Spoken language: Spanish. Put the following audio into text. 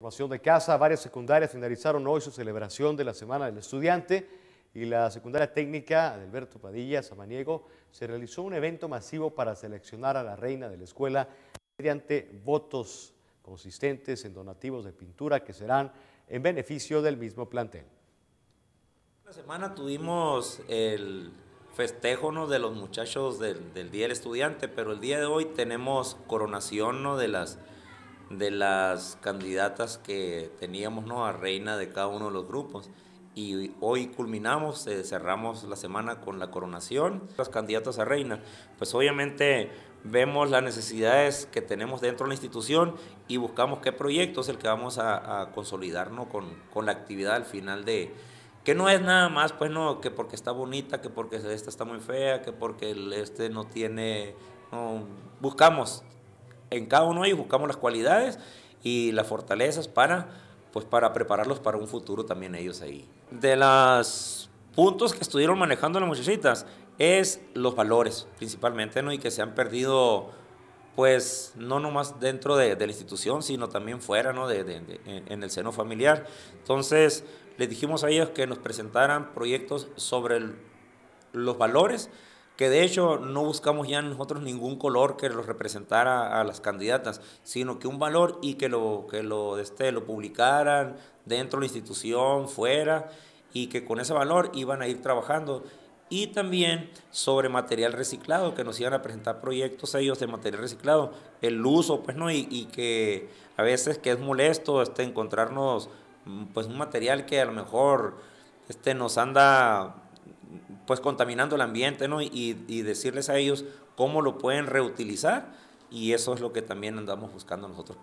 Formación de casa, varias secundarias finalizaron hoy su celebración de la Semana del Estudiante y la secundaria técnica de Alberto Padilla Samaniego se realizó un evento masivo para seleccionar a la reina de la escuela mediante votos consistentes en donativos de pintura que serán en beneficio del mismo plantel. La semana tuvimos el festejo de los muchachos del, Día del Estudiante, pero el día de hoy tenemos coronación de las de las candidatas que teníamos ¿no? a reina de cada uno de los grupos. Y hoy culminamos, eh, cerramos la semana con la coronación, las candidatas a reina. Pues obviamente vemos las necesidades que tenemos dentro de la institución y buscamos qué proyecto es el que vamos a, a consolidarnos con, la actividad al final de, que no es nada más, pues no, que porque está bonita, que porque esta está muy fea, que porque el, este no tiene, buscamos en cada uno de ellos buscamos las cualidades y las fortalezas para, pues, para prepararlos para un futuro también ellos ahí. De los puntos que estuvieron manejando las muchachitas es los valores principalmente, ¿no? Y que se han perdido, pues, no nomás dentro de, la institución, sino también fuera, ¿no? De, de, en el seno familiar. Entonces, les dijimos a ellos que nos presentaran proyectos sobre los valores que de hecho no buscamos ya nosotros ningún color que los representara a las candidatas, sino que un valor y que lo, que lo, este, lo publicaran dentro de la institución, fuera, y que con ese valor iban a ir trabajando y también sobre material reciclado, que nos iban a presentar proyectos ellos de material reciclado, el uso, pues no, y, que a veces que es molesto este, encontrarnos mm, pues un material que a lo mejor este, nos anda pues contaminando el ambiente, ¿no? Y, y decirles a ellos cómo lo pueden reutilizar y eso es lo que también andamos buscando nosotros.